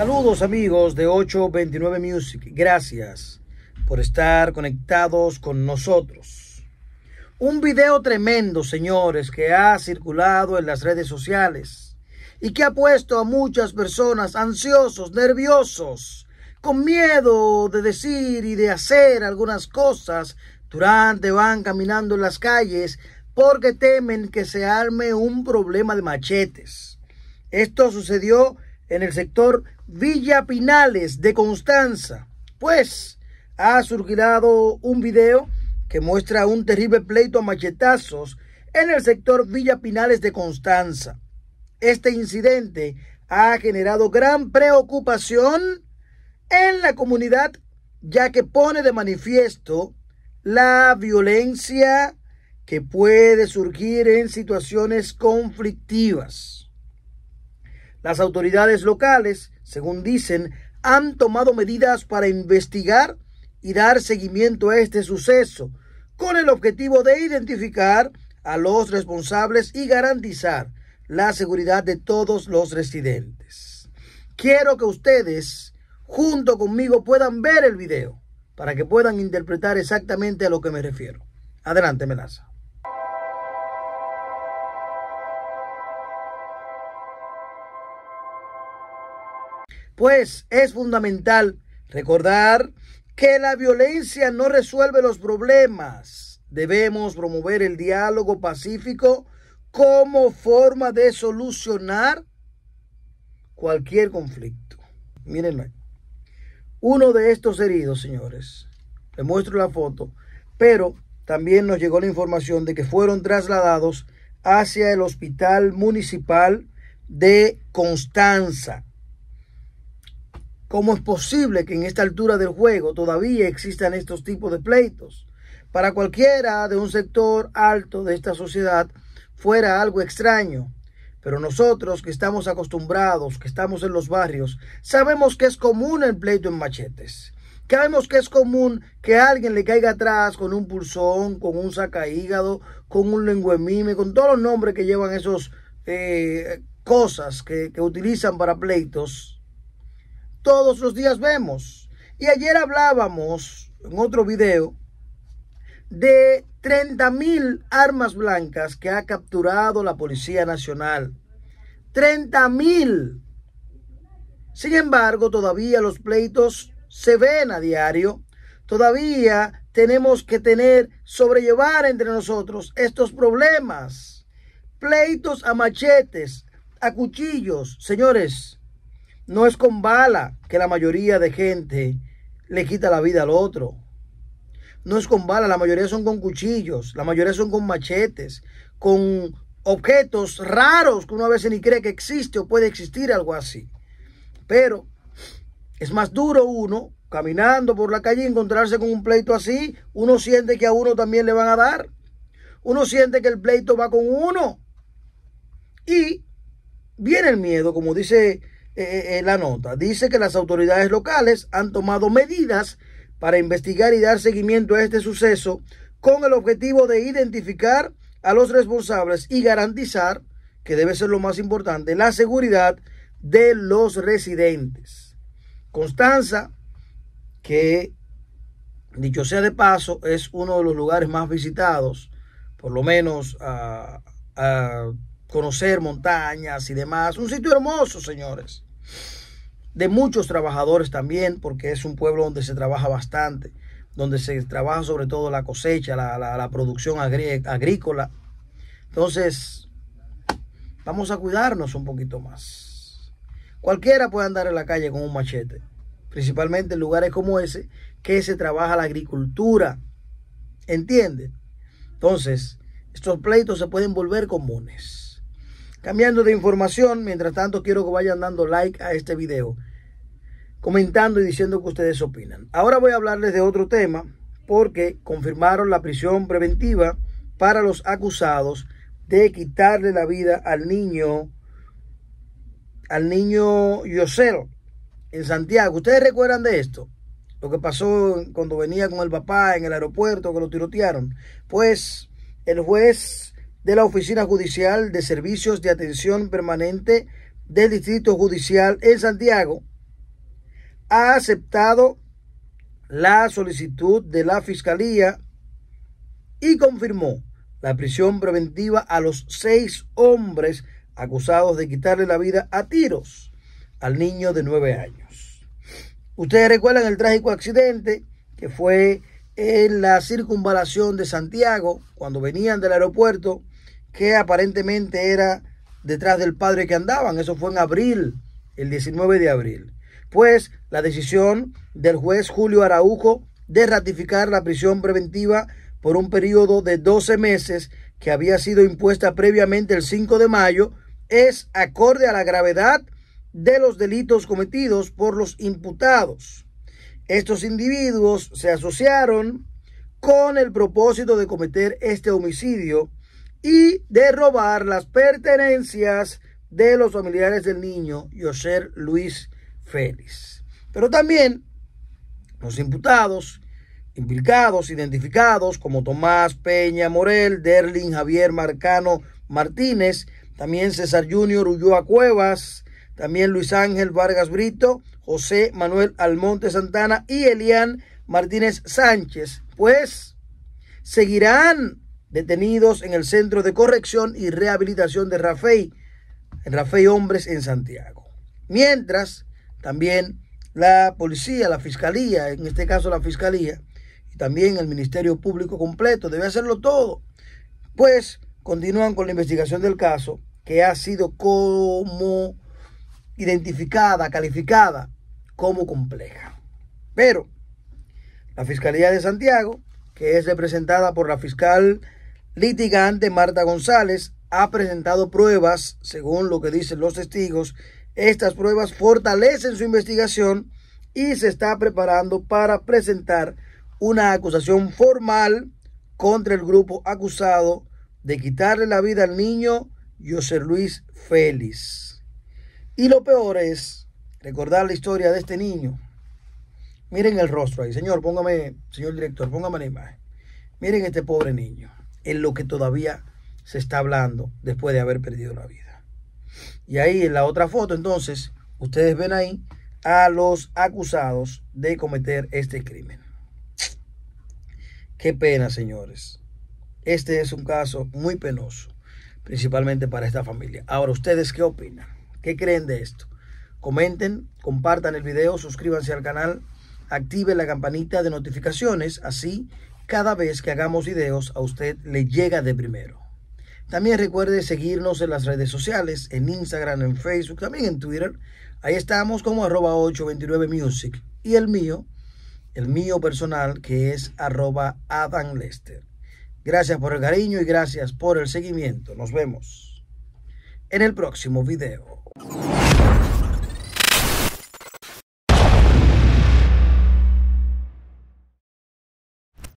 Saludos amigos de 829 Music. Gracias por estar conectados con nosotros. Un video tremendo, señores, que ha circulado en las redes sociales y que ha puesto a muchas personas ansiosos, nerviosos, con miedo de decir y de hacer algunas cosas durante van caminando en las calles porque temen que se arme un problema de machetes. Esto sucedió en el sector Villa Pinales de Constanza, pues ha surgido un video que muestra un terrible pleito a machetazos en el sector Villa Pinales de Constanza. Este incidente ha generado gran preocupación en la comunidad, ya que pone de manifiesto la violencia que puede surgir en situaciones conflictivas. Las autoridades locales según dicen, han tomado medidas para investigar y dar seguimiento a este suceso, con el objetivo de identificar a los responsables y garantizar la seguridad de todos los residentes. Quiero que ustedes, junto conmigo, puedan ver el video para que puedan interpretar exactamente a lo que me refiero. Adelante, Melaza. Pues es fundamental recordar que la violencia no resuelve los problemas. Debemos promover el diálogo pacífico como forma de solucionar cualquier conflicto. Mírenlo Uno de estos heridos, señores, les muestro la foto, pero también nos llegó la información de que fueron trasladados hacia el hospital municipal de Constanza. ¿Cómo es posible que en esta altura del juego todavía existan estos tipos de pleitos? Para cualquiera de un sector alto de esta sociedad fuera algo extraño, pero nosotros que estamos acostumbrados, que estamos en los barrios, sabemos que es común el pleito en machetes. Sabemos que es común que alguien le caiga atrás con un pulsón, con un hígado, con un lenguemime, con todos los nombres que llevan esas eh, cosas que utilizan para pleitos todos los días vemos. Y ayer hablábamos en otro video de 30 mil armas blancas que ha capturado la Policía Nacional. 30 mil. Sin embargo, todavía los pleitos se ven a diario. Todavía tenemos que tener, sobrellevar entre nosotros estos problemas. Pleitos a machetes, a cuchillos. Señores, no es con bala que la mayoría de gente le quita la vida al otro. No es con bala, la mayoría son con cuchillos, la mayoría son con machetes, con objetos raros que uno a veces ni cree que existe o puede existir algo así. Pero es más duro uno caminando por la calle y encontrarse con un pleito así. Uno siente que a uno también le van a dar. Uno siente que el pleito va con uno. Y viene el miedo, como dice eh, eh, eh, la nota. Dice que las autoridades locales han tomado medidas para investigar y dar seguimiento a este suceso con el objetivo de identificar a los responsables y garantizar, que debe ser lo más importante, la seguridad de los residentes. Constanza, que dicho sea de paso, es uno de los lugares más visitados, por lo menos a conocer montañas y demás. Un sitio hermoso, señores de muchos trabajadores también, porque es un pueblo donde se trabaja bastante, donde se trabaja sobre todo la cosecha, la, producción agrícola. Entonces, vamos a cuidarnos un poquito más. Cualquiera puede andar en la calle con un machete, principalmente en lugares como ese, que se trabaja la agricultura. entiende Entonces, estos pleitos se pueden volver comunes. Cambiando de información, mientras tanto quiero que vayan dando like a este video, comentando y diciendo que ustedes opinan. Ahora voy a hablarles de otro tema porque confirmaron la prisión preventiva para los acusados de quitarle la vida al niño, al niño Yosero en Santiago. ¿Ustedes recuerdan de esto? Lo que pasó cuando venía con el papá en el aeropuerto, que lo tirotearon. Pues el juez de la Oficina Judicial de Servicios de Atención Permanente del Distrito Judicial en Santiago ha aceptado la solicitud de la Fiscalía y confirmó la prisión preventiva a los seis hombres acusados de quitarle la vida a tiros al niño de nueve años. Ustedes recuerdan el trágico accidente que fue en la circunvalación de Santiago, cuando venían del aeropuerto que aparentemente era detrás del padre que andaban. Eso fue en abril, el 19 de abril. Pues la decisión del juez Julio Araujo de ratificar la prisión preventiva por un periodo de 12 meses que había sido impuesta previamente el 5 de mayo es acorde a la gravedad de los delitos cometidos por los imputados. Estos individuos se asociaron con el propósito de cometer este homicidio y de robar las pertenencias de los familiares del niño José Luis Félix. Pero también los imputados, implicados, identificados como Tomás Peña Morel, Derlin Javier Marcano Martínez, también César Junior Ulloa Cuevas, también Luis Ángel Vargas Brito, José Manuel Almonte Santana y Elian Martínez Sánchez, pues seguirán detenidos en el Centro de Corrección y Rehabilitación de Rafey, Rafey Hombres en Santiago. Mientras, también la policía, la fiscalía, en este caso la fiscalía, y también el Ministerio Público completo, debe hacerlo todo, pues continúan con la investigación del caso que ha sido como identificada, calificada como compleja. Pero la Fiscalía de Santiago, que es representada por la fiscal litigante Marta González ha presentado pruebas, según lo que dicen los testigos. Estas pruebas fortalecen su investigación y se está preparando para presentar una acusación formal contra el grupo acusado de quitarle la vida al niño José Luis Félix. Y lo peor es recordar la historia de este niño. Miren el rostro ahí, señor, póngame, señor director, póngame la imagen. Miren este pobre niño en lo que todavía se está hablando después de haber perdido la vida. Y ahí en la otra foto, entonces, ustedes ven ahí a los acusados de cometer este crimen. Qué pena, señores. Este es un caso muy penoso, principalmente para esta familia. Ahora, ¿ustedes qué opinan? ¿Qué creen de esto? Comenten, compartan el video, suscríbanse al canal, activen la campanita de notificaciones, así cada vez que hagamos videos a usted le llega de primero. También recuerde seguirnos en las redes sociales, en Instagram, en Facebook, también en Twitter. Ahí estamos como arroba 829music y el mío, el mío personal que es arroba Gracias por el cariño y gracias por el seguimiento. Nos vemos en el próximo video.